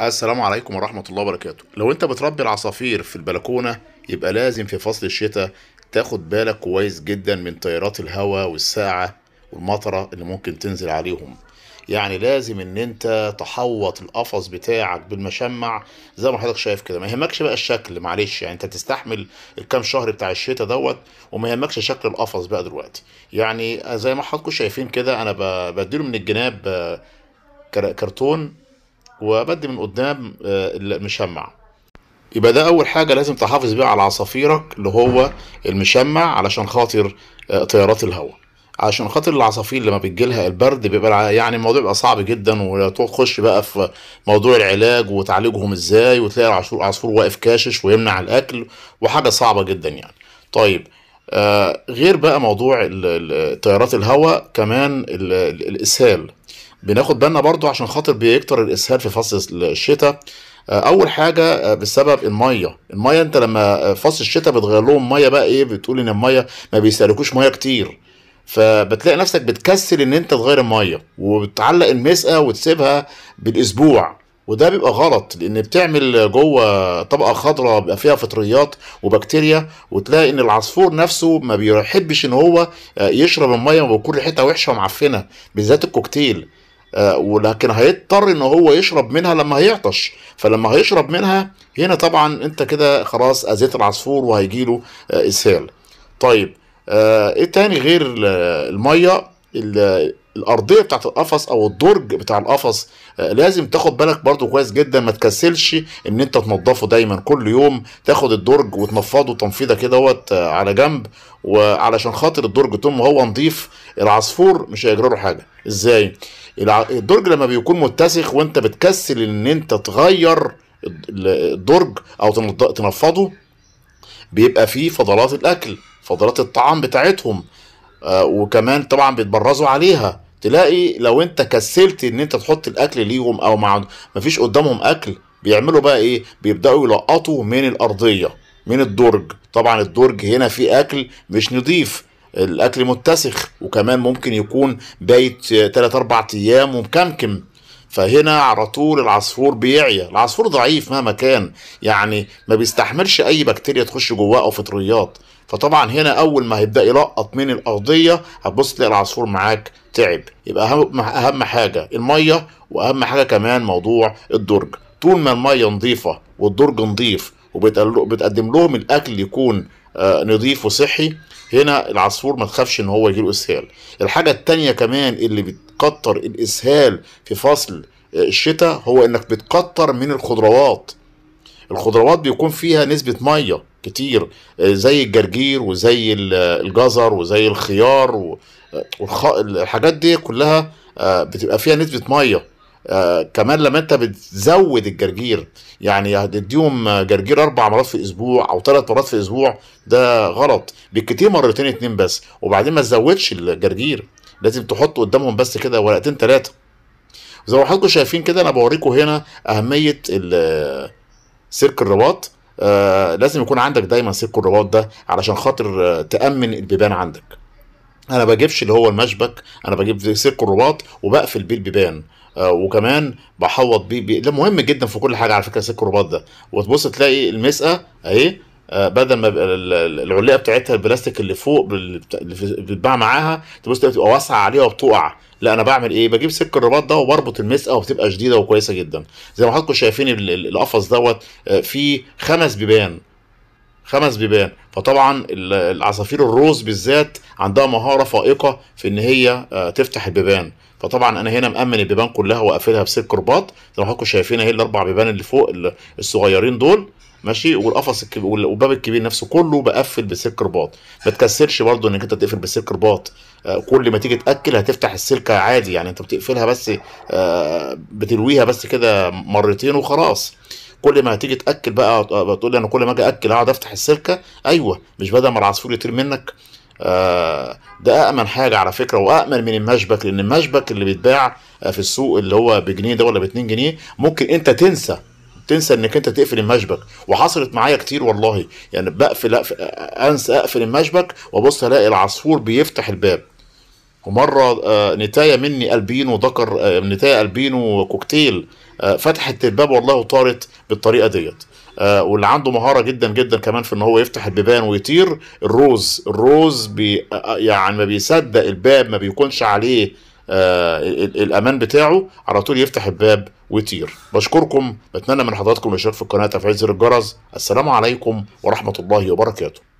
السلام عليكم ورحمة الله وبركاته لو انت بتربي العصافير في البلكونة يبقى لازم في فصل الشتاء تاخد بالك كويس جدا من تيارات الهواء والساعة والمطرة اللي ممكن تنزل عليهم يعني لازم ان انت تحوط القفص بتاعك بالمشمع زي ما حضرتك شايف كده ما يهمكش بقى الشكل معلش يعني انت تستحمل الكام شهر بتاع الشتاء دوت وما يهمكش شكل القفص بقى دلوقتي يعني زي ما حضراتكم شايفين كده انا بديله من الجناب آه، كرتون وبدي من قدام آه، المشمع يبقى ده اول حاجه لازم تحافظ بيها على عصافيرك اللي هو المشمع علشان خاطر تيارات آه، الهواء عشان خاطر العصافير لما بتجيلها البرد بيبقى يعني الموضوع بيبقى صعب جدا وتخش بقى في موضوع العلاج وتعالجهم ازاي وتلاقي العصفور عصفور واقف كاشش ويمنع الاكل وحاجه صعبه جدا يعني طيب آه غير بقى موضوع تيارات الهواء كمان الاسهال بناخد بالنا برضو عشان خاطر بيكتر الاسهال في فصل الشتاء آه، اول حاجه آه، بسبب الميه الميه انت لما آه، فصل الشتاء بتغير لهم ميه بقى ايه بتقول ان الميه ما بيستهلكوش ميه كتير فبتلاقي نفسك بتكسل ان انت تغير الميه وبتعلق المسقه وتسيبها بالاسبوع وده بيبقى غلط لان بتعمل جوه طبقه خضراء بيبقى فيها فطريات وبكتيريا وتلاقي ان العصفور نفسه ما بيحبش ان هو يشرب الميه وكل ريحتها وحشه ومعفنه بالذات الكوكتيل آه، ولكن هيضطر ان هو يشرب منها لما هيعطش فلما هيشرب منها هنا طبعا انت كده خلاص اذيت العصفور وهيجيله آه، اسهال طيب آه، ايه تاني غير الميه الارضيه بتاعت القفص او الدرج بتاع القفص لازم تاخد بالك برضو كويس جدا ما تكسلش ان انت تنضفه دايما كل يوم تاخد الدرج وتنفضه تنفيضه كده دوت على جنب وعلشان خاطر الدرج طول ما هو نظيف العصفور مش هيجرى له حاجه ازاي الدرج لما بيكون متسخ وانت بتكسل ان انت تغير الدرج او تنفضه بيبقى فيه فضلات الاكل فضلات الطعام بتاعتهم آه، وكمان طبعا بيتبرزوا عليها تلاقي لو انت كسلت ان انت تحط الاكل ليهم او ما فيش قدامهم اكل بيعملوا بقى ايه بيبداوا يلقطوا من الارضيه من الدرج طبعا الدرج هنا فيه اكل مش نضيف الاكل متسخ وكمان ممكن يكون بايت 3 4 ايام ومكمكم فهنا على طول العصفور بيعيا العصفور ضعيف مهما كان يعني ما بيستحملش اي بكتيريا تخش جواه او فطريات فطبعا هنا اول ما هيبدا يلقط من الارضيه هتبص تلاقي العصفور معاك تعب يبقى اهم اهم حاجه الميه واهم حاجه كمان موضوع الدرج طول ما الميه نظيفه والدرج نظيف وبتقدم لهم الاكل يكون آه، نظيف وصحي هنا العصفور ما تخافش ان هو يجيله اسهال الحاجه التانية كمان اللي بتكتر الاسهال في فصل آه، الشتاء هو انك بتكتر من الخضروات الخضروات بيكون فيها نسبه ميه كتير آه، زي الجرجير وزي الجزر وزي الخيار والحاجات دي كلها بتبقى فيها نسبه ميه آه كمان لما انت بتزود الجرجير يعني هتديهم جرجير اربع مرات في اسبوع او ثلاث مرات في اسبوع ده غلط بالكتير مرتين اتنين بس وبعدين ما تزودش الجرجير لازم تحط قدامهم بس كده ورقتين ثلاثه زي ما حضراتكم شايفين كده انا بوريكم هنا اهميه سلك الرباط آه لازم يكون عندك دايما سلك الرباط ده علشان خاطر آه تامن البيبان عندك انا بجيبش اللي هو المشبك انا بجيب سلك الرباط وبقفل بيه البيبان آه، وكمان بحوط بيه بي. ده مهم جدا في كل حاجه على فكره سلك الرباط ده وتبص تلاقي المسقه اهي آه، بدل ما العليه بتاعتها البلاستيك اللي فوق اللي بتتباع معاها تبص تبقى واسعه عليها وبتقع لا انا بعمل ايه بجيب سلك الرباط ده وبربط المسقه وبتبقى شديده وكويسه جدا زي ما حضراتكم شايفين القفص دوت آه، فيه خمس بيبان خمس بيبان فطبعا العصافير الروز بالذات عندها مهاره فائقه في ان هي آه، تفتح البيبان فطبعا انا هنا مامن البيبان كلها وقافلها بسلك رباط زي ما حضراتكم شايفين اهي الاربع بيبان اللي فوق الصغيرين دول ماشي والقفص والباب الكبير نفسه كله بقفل بسلك رباط ما تكسرش برضه انك انت تقفل بسلك رباط آه، كل ما تيجي تاكل هتفتح السلكه عادي يعني انت بتقفلها بس آه، بتلويها بس كده مرتين وخلاص كل ما هتيجي تاكل بقى بتقول لي انا كل ما اجي اكل اقعد افتح السلكه ايوه مش بدل ما العصفور يطير منك آه ده أأمن حاجة على فكرة وأأمن من المشبك لأن المشبك اللي بيتباع آه، في السوق اللي هو بجنيه ده ولا ب جنيه ممكن أنت تنسى تنسى انك انت تقفل المشبك وحصلت معايا كتير والله يعني بقفل انسى اقفل المشبك وابص الاقي العصفور بيفتح الباب ومره آه، نتايا مني البينو ذكر آه، نتايا البينو كوكتيل آه، فتحت الباب والله طارت بالطريقه ديت واللي عنده مهاره جدا جدا كمان في ان هو يفتح البيبان ويطير الروز الروز بي يعني ما بيصدق الباب ما بيكونش عليه آه الامان بتاعه على طول يفتح الباب ويطير بشكركم بتمنى من حضراتكم الاشتراك في القناه تفعيل زر الجرس السلام عليكم ورحمه الله وبركاته